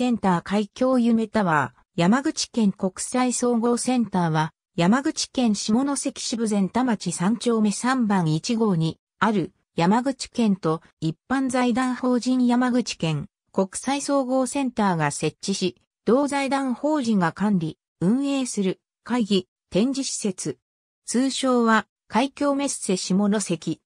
センター海峡夢タワー、山口県国際総合センターは、山口県下関市部前田町3丁目3番1号にある山口県と一般財団法人山口県国際総合センターが設置し、同財団法人が管理、運営する会議、展示施設。通称は海峡メッセ下関。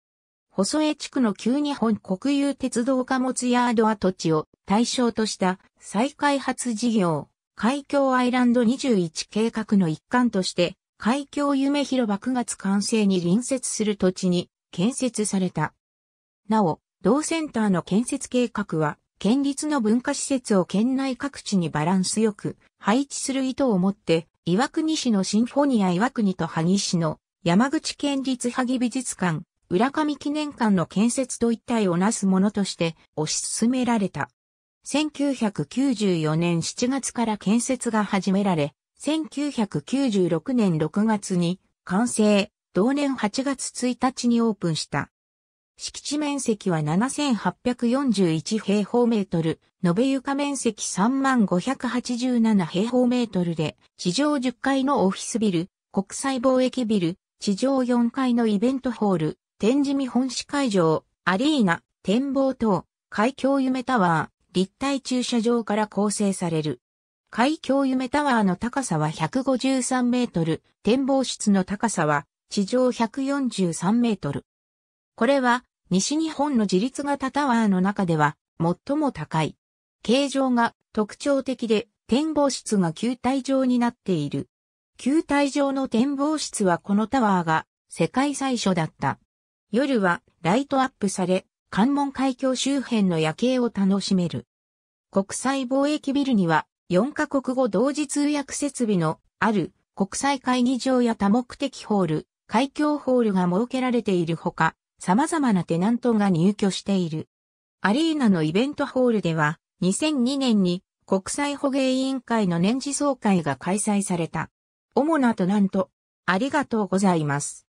細江地区の旧日本国有鉄道貨物ヤード跡地を対象とした再開発事業、海峡アイランド21計画の一環として、海峡夢広場9月完成に隣接する土地に建設された。なお、同センターの建設計画は、県立の文化施設を県内各地にバランスよく配置する意図を持って、岩国市のシンフォニア岩国と萩市の山口県立萩美術館、浦上記念館の建設と一体をなすものとして推し進められた。1994年7月から建設が始められ、1996年6月に完成、同年8月1日にオープンした。敷地面積は7841平方メートル、延べ床面積3587平方メートルで、地上10階のオフィスビル、国際貿易ビル、地上4階のイベントホール、展示見本市会場、アリーナ、展望塔、海峡夢タワー、立体駐車場から構成される。海峡夢タワーの高さは153メートル、展望室の高さは地上143メートル。これは西日本の自立型タワーの中では最も高い。形状が特徴的で展望室が球体状になっている。球体状の展望室はこのタワーが世界最初だった。夜はライトアップされ、関門海峡周辺の夜景を楽しめる。国際貿易ビルには4カ国語同時通訳設備のある国際会議場や多目的ホール、海峡ホールが設けられているほか、様々なテナントが入居している。アリーナのイベントホールでは、2002年に国際捕鯨委員会の年次総会が開催された。主なテナント、ありがとうございます。